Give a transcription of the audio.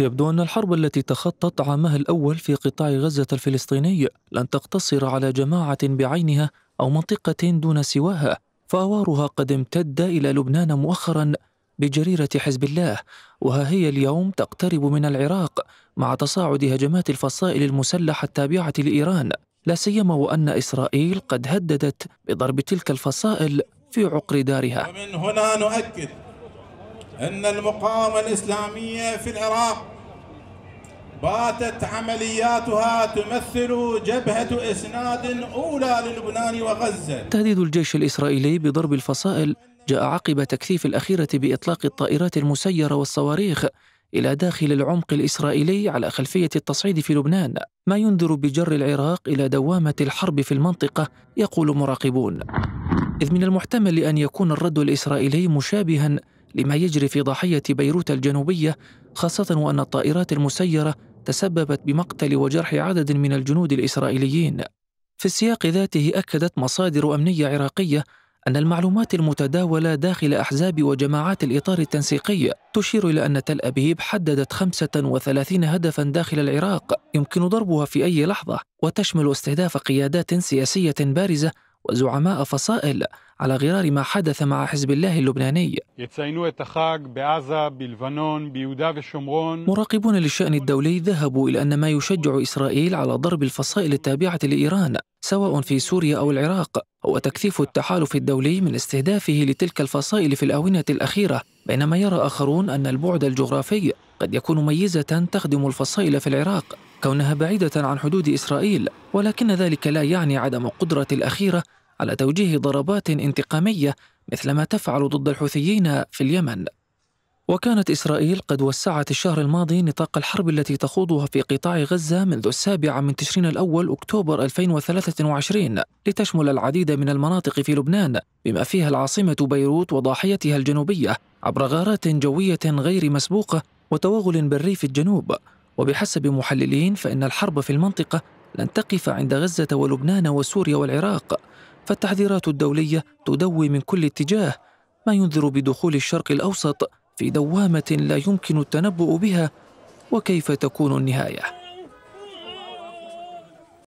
يبدو أن الحرب التي تخطت عامها الأول في قطاع غزة الفلسطيني لن تقتصر على جماعة بعينها أو منطقة دون سواها فأوارها قد امتد إلى لبنان مؤخرا بجريرة حزب الله وها هي اليوم تقترب من العراق مع تصاعد هجمات الفصائل المسلحة التابعة لإيران لا سيما وأن إسرائيل قد هددت بضرب تلك الفصائل في عقر دارها ومن هنا نؤكد أن المقاومة الإسلامية في العراق باتت عملياتها تمثل جبهة إسناد أولى للبنان وغزة تهديد الجيش الإسرائيلي بضرب الفصائل جاء عقب تكثيف الأخيرة بإطلاق الطائرات المسيرة والصواريخ إلى داخل العمق الإسرائيلي على خلفية التصعيد في لبنان ما ينذر بجر العراق إلى دوامة الحرب في المنطقة يقول مراقبون إذ من المحتمل أن يكون الرد الإسرائيلي مشابها لما يجري في ضاحية بيروت الجنوبية خاصة وأن الطائرات المسيرة تسببت بمقتل وجرح عدد من الجنود الإسرائيليين في السياق ذاته أكدت مصادر أمنية عراقية أن المعلومات المتداولة داخل أحزاب وجماعات الإطار التنسيقي تشير إلى أن تل أبيب حددت 35 هدفا داخل العراق يمكن ضربها في أي لحظة وتشمل استهداف قيادات سياسية بارزة وزعماء فصائل على غرار ما حدث مع حزب الله اللبناني مراقبون للشأن الدولي ذهبوا إلى أن ما يشجع إسرائيل على ضرب الفصائل التابعة لإيران سواء في سوريا أو العراق هو تكثيف التحالف الدولي من استهدافه لتلك الفصائل في الآونة الأخيرة بينما يرى آخرون أن البعد الجغرافي قد يكون ميزة تخدم الفصائل في العراق كونها بعيدة عن حدود إسرائيل ولكن ذلك لا يعني عدم قدرة الأخيرة على توجيه ضربات انتقامية مثل ما تفعل ضد الحوثيين في اليمن وكانت إسرائيل قد وسعت الشهر الماضي نطاق الحرب التي تخوضها في قطاع غزة منذ السابع من تشرين الأول أكتوبر 2023 لتشمل العديد من المناطق في لبنان بما فيها العاصمة بيروت وضاحيتها الجنوبية عبر غارات جوية غير مسبوقة وتوغل بالريف الجنوب وبحسب محللين فإن الحرب في المنطقة لن تقف عند غزة ولبنان وسوريا والعراق فالتحذيرات الدولية تدوي من كل اتجاه ما ينذر بدخول الشرق الأوسط في دوامة لا يمكن التنبؤ بها وكيف تكون النهايه